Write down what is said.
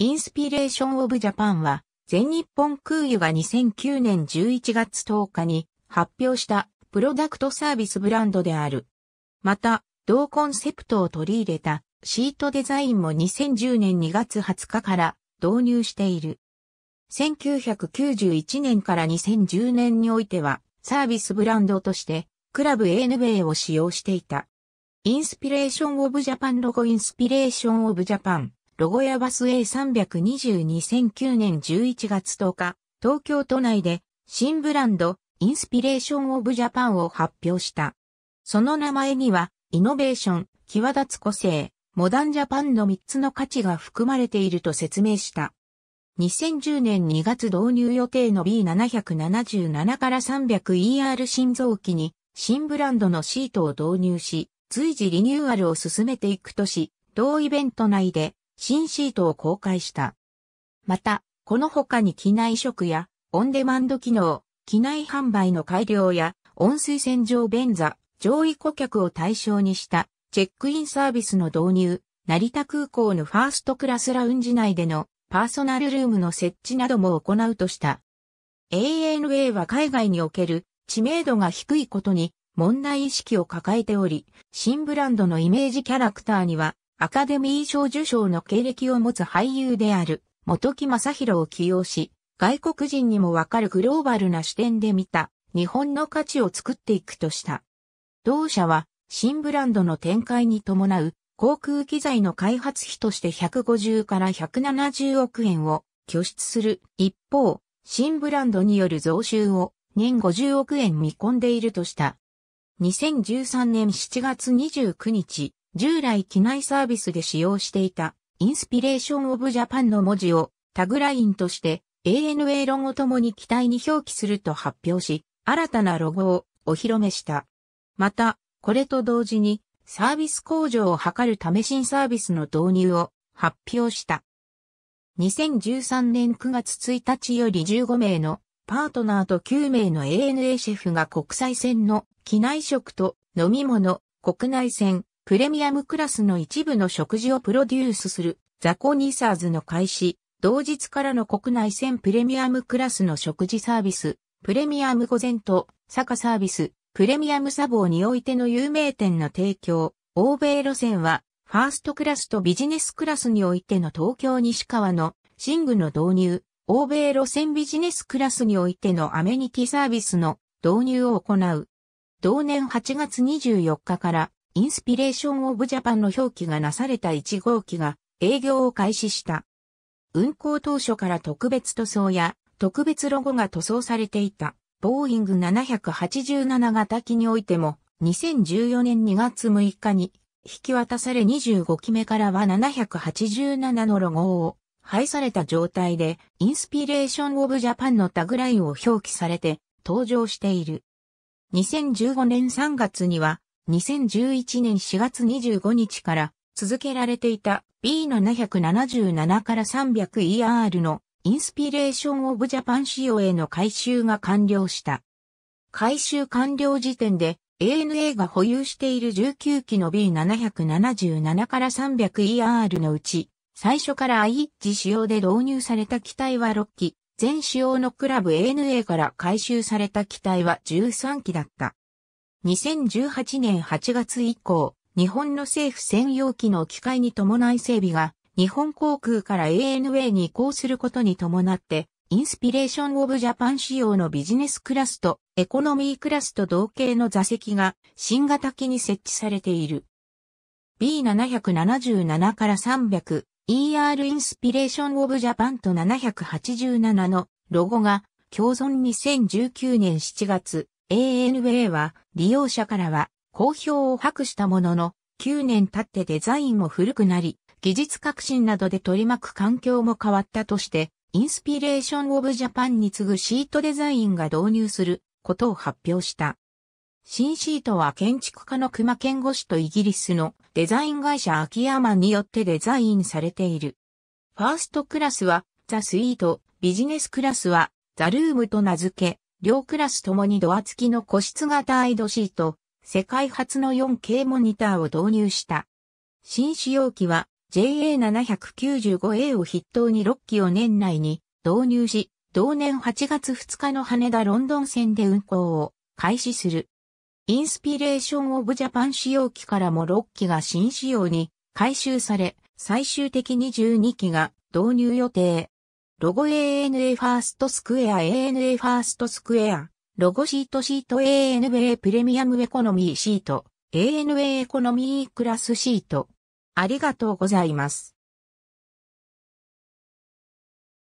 インスピレーションオブジャパンは、全日本空輸が2009年11月10日に発表したプロダクトサービスブランドである。また、同コンセプトを取り入れたシートデザインも2010年2月20日から導入している。1991年から2010年においてはサービスブランドとしてクラブ ANB を使用していた。インスピレーションオブジャパンロゴインスピレーションオブジャパンロゴヤバス a 3 2 2 0 0 9年11月10日、東京都内で新ブランドインスピレーションオブジャパンを発表した。その名前にはイノベーション、際立つ個性、モダンジャパンの3つの価値が含まれていると説明した。2010年2月導入予定の B777 から 300ER 心臓機に新ブランドのシートを導入し、随時リニューアルを進めていくとし、同イベント内で新シートを公開した。また、この他に機内食や、オンデマンド機能、機内販売の改良や、温水洗浄便座、上位顧客を対象にしたチェックインサービスの導入、成田空港のファーストクラスラウンジ内でのパーソナルルームの設置なども行うとした。ANA は海外における知名度が低いことに問題意識を抱えており、新ブランドのイメージキャラクターにはアカデミー賞受賞の経歴を持つ俳優である、元木正宏を起用し、外国人にもわかるグローバルな視点で見た、日本の価値を作っていくとした。同社は、新ブランドの展開に伴う、航空機材の開発費として150から170億円を拠出する。一方、新ブランドによる増収を年50億円見込んでいるとした。2013年7月29日、従来機内サービスで使用していたインスピレーションオブジャパンの文字をタグラインとして ANA ロゴともに機体に表記すると発表し、新たなロゴをお披露目した。また、これと同時にサービス向上を図るため新サービスの導入を発表した。2013年9月1日より15名のパートナーと9名の ANA シェフが国際線の機内食と飲み物、国内線、プレミアムクラスの一部の食事をプロデュースするザコニーサーズの開始、同日からの国内線プレミアムクラスの食事サービス、プレミアム午前と、坂サービス、プレミアムサボーにおいての有名店の提供、欧米路線は、ファーストクラスとビジネスクラスにおいての東京西川の寝具の導入、欧米路線ビジネスクラスにおいてのアメニティサービスの導入を行う。同年8月24日からインスピレーション・オブ・ジャパンの表記がなされた1号機が営業を開始した。運行当初から特別塗装や特別ロゴが塗装されていたボーイング787型機においても2014年2月6日に引き渡され25機目からは787のロゴを廃された状態でインスピレーション・オブ・ジャパンのタグラインを表記されて登場している。2015年3月には2011年4月25日から続けられていた B777 から 300ER のインスピレーションオブジャパン仕様への改修が完了した。改修完了時点で ANA が保有している19機の B777 から 300ER のうち、最初から IH 仕様で導入された機体は6機、全仕様のクラブ ANA から回収された機体は13機だった。2018年8月以降、日本の政府専用機の機械に伴い整備が、日本航空から ANA に移行することに伴って、インスピレーションオブジャパン仕様のビジネスクラスとエコノミークラスと同型の座席が新型機に設置されている。B777 から300 ER インスピレーションオブジャパンと787のロゴが共存2019年7月 ANA は利用者からは好評を博したものの、9年経ってデザインも古くなり、技術革新などで取り巻く環境も変わったとして、インスピレーションオブジャパンに次ぐシートデザインが導入することを発表した。新シートは建築家の熊健吾氏とイギリスのデザイン会社秋山によってデザインされている。ファーストクラスはザ・スイート、ビジネスクラスはザ・ルームと名付け、両クラスともにドア付きの個室型アイドシート、世界初の 4K モニターを導入した。新使用機は JA795A を筆頭に6機を年内に導入し、同年8月2日の羽田ロンドン線で運行を開始する。インスピレーションオブジャパン使用機からも6機が新仕様に改修され、最終的に12機が導入予定。ロゴ ANA ファーストスクエア ANA ファーストスクエア、ロゴシートシート ANA プレミアムエコノミーシート、ANA エコノミークラスシート。ありがとうございます。